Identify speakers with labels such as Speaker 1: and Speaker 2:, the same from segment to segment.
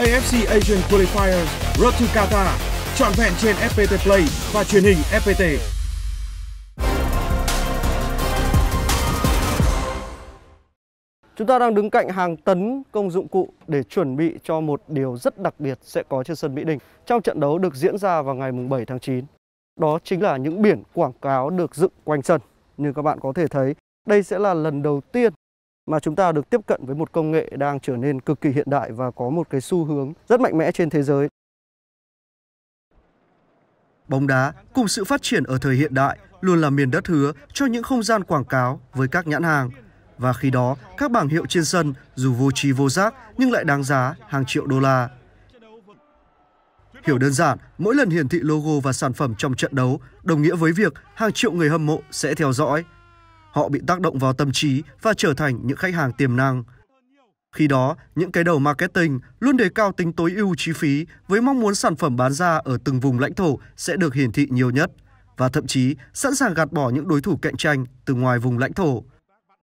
Speaker 1: AFC Asian Qualifiers Road to Qatar, trọn vẹn trên FPT Play và truyền hình FPT. Chúng ta đang đứng cạnh hàng tấn công dụng cụ để chuẩn bị cho một điều rất đặc biệt sẽ có trên sân Mỹ Đình trong trận đấu được diễn ra vào ngày 7 tháng 9. Đó chính là những biển quảng cáo được dựng quanh sân. Như các bạn có thể thấy, đây sẽ là lần đầu tiên mà chúng ta được tiếp cận với một công nghệ đang trở nên cực kỳ hiện đại và có một cái xu hướng rất mạnh mẽ trên thế giới. Bóng đá cùng sự phát triển ở thời hiện đại luôn là miền đất hứa cho những không gian quảng cáo với các nhãn hàng. Và khi đó, các bảng hiệu trên sân dù vô trí vô giác nhưng lại đáng giá hàng triệu đô la. Hiểu đơn giản, mỗi lần hiển thị logo và sản phẩm trong trận đấu đồng nghĩa với việc hàng triệu người hâm mộ sẽ theo dõi, họ bị tác động vào tâm trí và trở thành những khách hàng tiềm năng. Khi đó, những cái đầu marketing luôn đề cao tính tối ưu chi phí với mong muốn sản phẩm bán ra ở từng vùng lãnh thổ sẽ được hiển thị nhiều nhất và thậm chí sẵn sàng gạt bỏ những đối thủ cạnh tranh từ ngoài vùng lãnh thổ.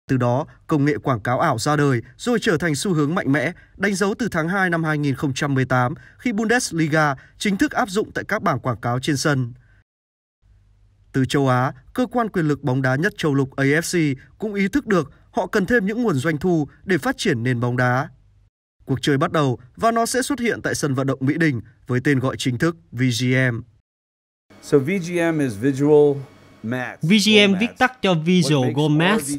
Speaker 1: Từ đó, công nghệ quảng cáo ảo ra đời rồi trở thành xu hướng mạnh mẽ, đánh dấu từ tháng 2 năm 2018 khi Bundesliga chính thức áp dụng tại các bảng quảng cáo trên sân. Từ châu Á, cơ quan quyền lực bóng đá nhất châu lục AFC cũng ý thức được họ cần thêm những nguồn doanh thu để phát triển nền bóng đá. Cuộc chơi bắt đầu và nó sẽ xuất hiện tại sân vận động Mỹ Đình với tên gọi chính thức VGM. So
Speaker 2: VGM is visual VGM viết tắt cho Visual Go Max.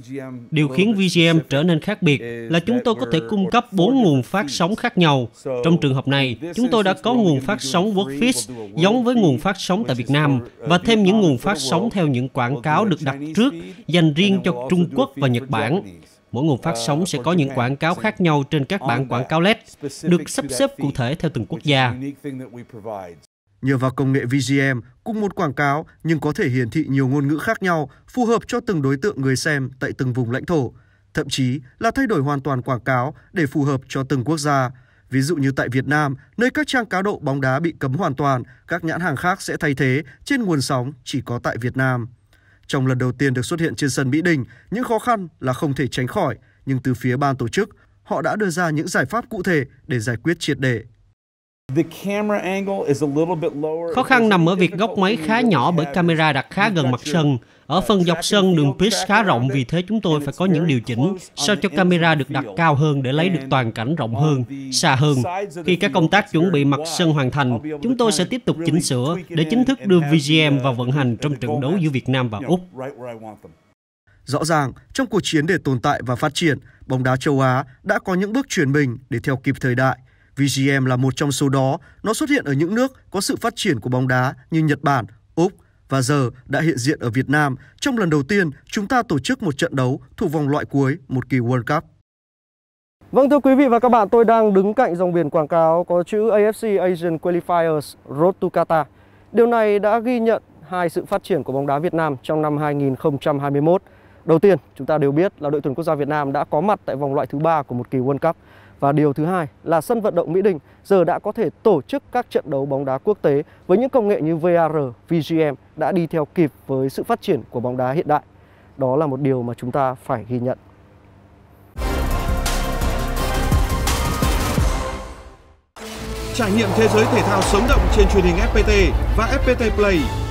Speaker 2: Điều khiến VGM trở nên khác biệt là chúng tôi có thể cung cấp bốn nguồn phát sóng khác nhau. Trong trường hợp này, chúng tôi đã có nguồn phát sóng Workfish giống với nguồn phát sóng tại Việt Nam uh, và thêm những nguồn phát sóng theo những quảng cáo được đặt trước dành riêng cho Trung Quốc và Nhật Bản. Mỗi nguồn phát uh, sóng sẽ có những quảng cáo khác nhau trên các bảng quảng uh, cáo LED, được sắp xếp cụ thể theo từng quốc gia. Nhờ vào công nghệ VGM,
Speaker 1: cùng một quảng cáo nhưng có thể hiển thị nhiều ngôn ngữ khác nhau, phù hợp cho từng đối tượng người xem tại từng vùng lãnh thổ, thậm chí là thay đổi hoàn toàn quảng cáo để phù hợp cho từng quốc gia. Ví dụ như tại Việt Nam, nơi các trang cá độ bóng đá bị cấm hoàn toàn, các nhãn hàng khác sẽ thay thế trên nguồn sóng chỉ có tại Việt Nam. Trong lần đầu tiên được xuất hiện trên sân Mỹ Đình, những khó khăn là không thể tránh khỏi, nhưng từ phía ban tổ chức, họ đã đưa ra những giải pháp cụ thể để giải quyết triệt
Speaker 2: để Khó khăn nằm ở việc góc máy khá nhỏ bởi camera đặt khá gần mặt sân. Ở phần dọc sân, đường pitch khá rộng vì thế chúng tôi phải có những điều chỉnh sao cho camera được đặt cao hơn để lấy được toàn cảnh rộng hơn, xa hơn. Khi các công tác chuẩn bị mặt sân hoàn thành, chúng tôi sẽ tiếp tục chỉnh sửa để chính thức đưa VGM uh, vào vận hành trong trận đấu giữa Việt Nam và Úc. Rõ ràng, trong cuộc chiến để
Speaker 1: tồn tại và phát triển, bóng đá châu Á đã có những bước chuyển mình để theo kịp thời đại – VGM là một trong số đó, nó xuất hiện ở những nước có sự phát triển của bóng đá như Nhật Bản, Úc và giờ đã hiện diện ở Việt Nam trong lần đầu tiên chúng ta tổ chức một trận đấu thuộc vòng loại cuối một kỳ World Cup. Vâng thưa quý vị và các bạn, tôi đang đứng cạnh dòng biển quảng cáo có chữ AFC Asian Qualifiers Road to Qatar. Điều này đã ghi nhận hai sự phát triển của bóng đá Việt Nam trong năm 2021. Đầu tiên, chúng ta đều biết là đội tuyển quốc gia Việt Nam đã có mặt tại vòng loại thứ ba của một kỳ World Cup. Và điều thứ hai là sân vận động Mỹ Đình giờ đã có thể tổ chức các trận đấu bóng đá quốc tế với những công nghệ như VAR, VGM đã đi theo kịp với sự phát triển của bóng đá hiện đại. Đó là một điều mà chúng ta phải ghi nhận. Trải nghiệm thế giới thể thao sống động trên truyền hình FPT và FPT Play